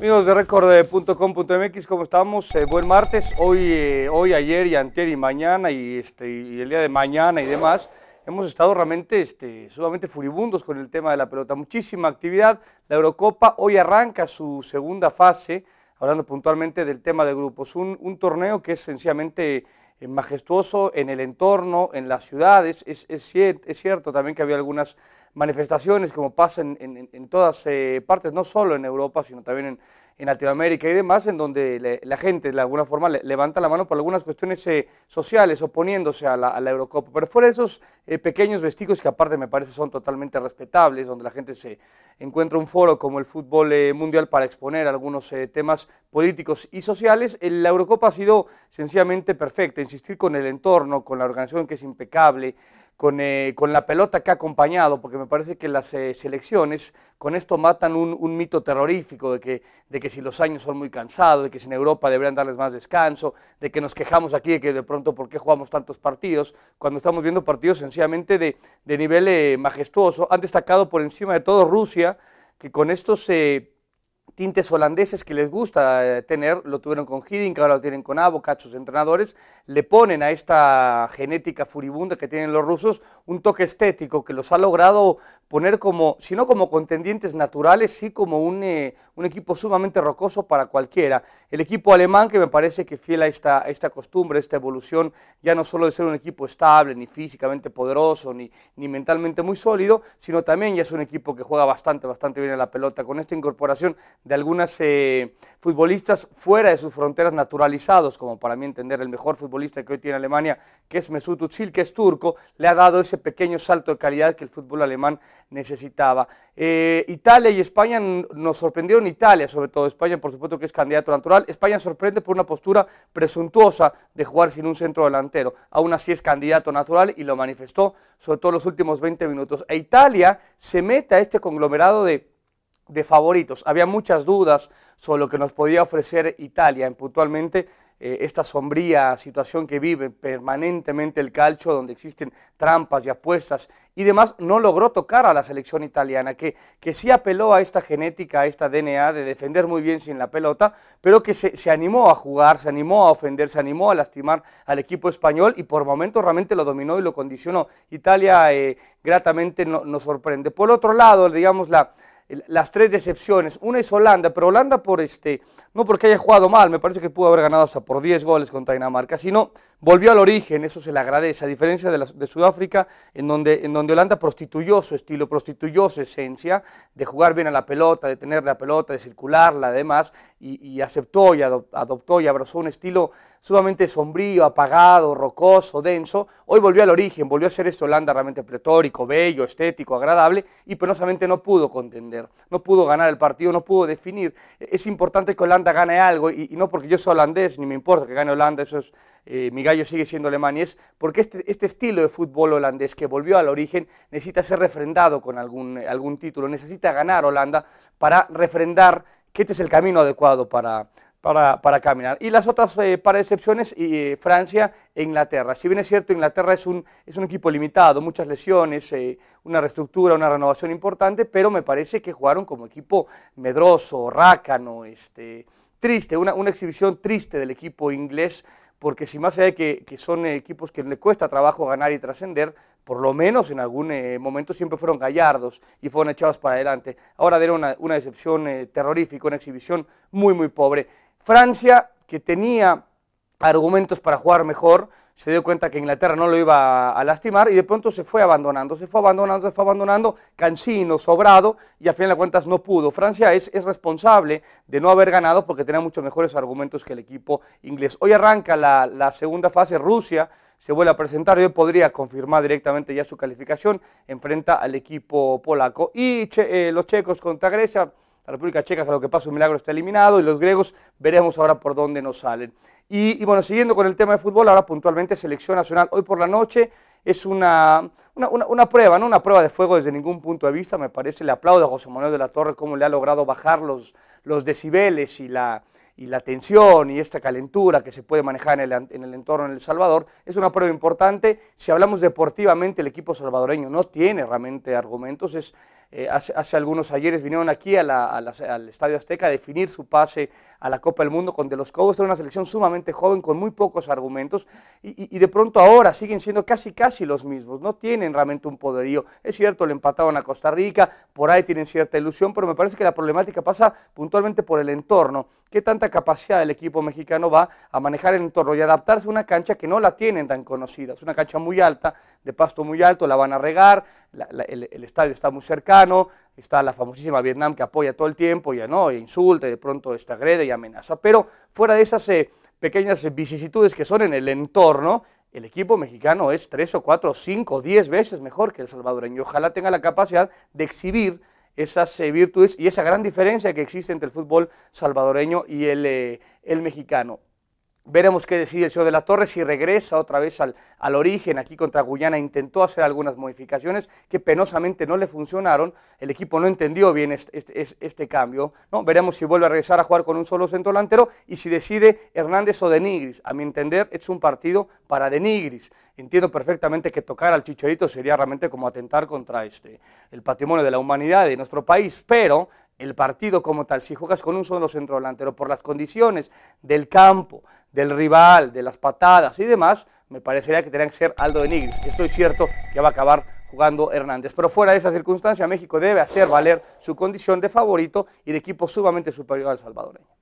Amigos de Record.com.mx, ¿cómo estamos? Eh, buen martes. Hoy, eh, hoy, ayer y anterior y mañana este, y, el día de mañana y demás. Hemos estado realmente este, sumamente furibundos con el tema de la pelota. Muchísima actividad. La Eurocopa hoy arranca su segunda fase, hablando puntualmente del tema de grupos. Un, torneo que es sencillamente eh, majestuoso en el entorno, en las ciudades. es cierto también que había algunas manifestaciones como pasan en, todas eh, partes, no solo en Europa, sino también en, Latinoamérica y demás, en donde la gente de alguna forma levanta la mano por algunas cuestiones eh, sociales, oponiéndose a la, Eurocopa. Pero fuera de esos eh, pequeños vestigios que aparte me parece son totalmente respetables, donde la gente se encuentra un foro como el fútbol mundial para exponer algunos temas políticos y sociales, la Eurocopa ha sido sencillamente perfecta, insistir con el entorno, con la organización que es impecable, eh, con, la pelota que ha acompañado, porque me parece que las eh, selecciones con esto matan un, mito terrorífico de que, de que si los años son muy cansados, de que si en Europa deberían darles más descanso, de que nos quejamos aquí de que de pronto por qué jugamos tantos partidos, cuando estamos viendo partidos sencillamente de, de nivel eh, majestuoso. Han destacado por encima de todo Rusia, que con esto se tintes holandeses que les gusta eh, tener, lo tuvieron con Hiddink, ahora lo tienen con Avocat, entrenadores, le ponen a esta genética furibunda que tienen los rusos un toque estético que los ha logrado poner como, si no como contendientes naturales, sí como un, eh, un equipo sumamente rocoso para cualquiera. El equipo alemán que me parece que fiel a esta, esta costumbre, esta evolución, ya no solo de ser un equipo estable, ni físicamente poderoso, ni, ni mentalmente muy sólido, sino también ya es un equipo que juega bastante, bastante bien en la pelota. Con esta incorporación de algunas eh, futbolistas fuera de sus fronteras naturalizados, como para mí entender el mejor futbolista que hoy tiene Alemania, que es Mesut Özil, que es turco, le ha dado ese pequeño salto de calidad que el fútbol alemán necesitaba. Eh, Italia y España nos sorprendieron, Italia sobre todo, España por supuesto que es candidato natural, España sorprende por una postura presuntuosa de jugar sin un centro delantero, aún así es candidato natural y lo manifestó sobre todo los últimos 20 minutos. E Italia se mete a este conglomerado de de favoritos. Había muchas dudas sobre lo que nos podía ofrecer Italia, en puntualmente eh, esta sombría situación que vive permanentemente el calcio, donde existen trampas y apuestas y demás, no logró tocar a la selección italiana, que, que sí apeló a esta genética, a esta DNA de defender muy bien sin la pelota, pero que se, animó a jugar, se animó a ofender, se animó a lastimar al equipo español y por momentos realmente lo dominó y lo condicionó. Italia eh, gratamente nos sorprende. Por otro lado, digamos, la, las tres decepciones. Una es Holanda, pero Holanda por este, no porque haya jugado mal, me parece que pudo haber ganado hasta por 10 goles contra Dinamarca, sino volvió al origen, eso se le agradece, a diferencia de, Sudáfrica, en donde, en donde Holanda prostituyó su estilo, prostituyó su esencia de jugar bien a la pelota, de tener la pelota, de circularla, además, y, aceptó y adoptó y abrazó un estilo sumamente sombrío, apagado, rocoso, denso. Hoy volvió al origen, volvió a ser este Holanda realmente pletórico, bello, estético, agradable, y penosamente no pudo contender, no pudo ganar el partido, no pudo definir. E-, es importante que Holanda gane algo, y no porque yo soy holandés, ni me importa que gane Holanda, eso es eh, mi gallo sigue siendo y es porque este, este, estilo de fútbol holandés que volvió al origen necesita ser refrendado con algún, algún título, necesita ganar Holanda para refrendar que este es el camino adecuado para, para, caminar. Y las otras eh, para excepciones, eh, Francia e Inglaterra. Si bien es cierto, Inglaterra es un, es un equipo limitado, muchas lesiones, eh, una reestructura, una renovación importante, pero me parece que jugaron como equipo medroso, rácano, este, triste, una exhibición triste del equipo inglés porque si más allá de que, que son equipos que le cuesta trabajo ganar y trascender, por lo menos en algún eh, momento siempre fueron gallardos y fueron echados para adelante. Ahora dieron una, decepción eh, terrorífica, una exhibición muy, muy pobre. Francia, que tenía argumentos para jugar mejor, se dio cuenta que Inglaterra no lo iba a, lastimar y de pronto se fue abandonando, se fue abandonando, se fue abandonando, cansino, sobrado y al final de cuentas no pudo. Francia es, es responsable de no haber ganado porque tenía muchos mejores argumentos que el equipo inglés. Hoy arranca la, segunda fase, Rusia se vuelve a presentar y hoy podría confirmar directamente ya su calificación, enfrenta al equipo polaco y eh, los checos contra Grecia la República Checa, a lo que pasa un milagro, está eliminado y los griegos veremos ahora por dónde nos salen. Y, bueno, siguiendo con el tema de fútbol, ahora puntualmente selección nacional hoy por la noche es una, una, prueba, no una prueba de fuego desde ningún punto de vista, me parece, le aplaudo a José Manuel de la Torre cómo le ha logrado bajar los, los decibeles y la, y tensión y esta calentura que se puede manejar en el, en el, entorno en El Salvador es una prueba importante. Si hablamos deportivamente, el equipo salvadoreño no tiene realmente argumentos. Es, eh, hace, algunos ayeres vinieron aquí al Estadio Azteca a definir su pase a la Copa del Mundo con De los Cobos. Era una selección sumamente joven, con muy pocos argumentos, y, de pronto ahora siguen siendo casi casi los mismos. No tienen realmente un poderío. Es cierto, le empataron a Costa Rica, por ahí tienen cierta ilusión, pero me parece que la problemática pasa puntualmente por el entorno. ¿Qué tanta capacidad el equipo mexicano va a manejar el entorno y adaptarse a una cancha que no la tienen tan conocida? Es una cancha muy alta, de pasto muy alto, la van a regar, el, el estadio está muy cercano está la famosísima Vietnam que apoya todo el tiempo, ya no, e insulta, y de pronto está agrede y amenaza. Pero fuera de esas eh, pequeñas vicisitudes que son en el entorno, el equipo mexicano es tres o cuatro o diez veces mejor que el salvadoreño. Ojalá tenga la capacidad de exhibir esas eh, virtudes y esa gran diferencia que existe entre el fútbol salvadoreño y el eh, mexicano. Veremos qué decide el señor de la Torre, si regresa otra vez al, al, origen, aquí contra Guyana intentó hacer algunas modificaciones que penosamente no le funcionaron, el equipo no entendió bien este, este, este cambio, ¿no? veremos si vuelve a regresar a jugar con un solo centro delantero y si decide Hernández o Denigris, a mi entender es un partido para Denigris, entiendo perfectamente que tocar al Chicharito sería realmente como atentar contra este, el patrimonio de la humanidad de nuestro país, pero el partido como tal, si juegas con un solo centro delantero, por las condiciones del campo, del rival, de las patadas y demás, me parecería que tendrían que ser Aldo de Nigris. Estoy cierto que va a acabar jugando Hernández. Pero fuera de esa circunstancia, México debe hacer valer su condición de favorito y de equipo sumamente superior al salvadoreño.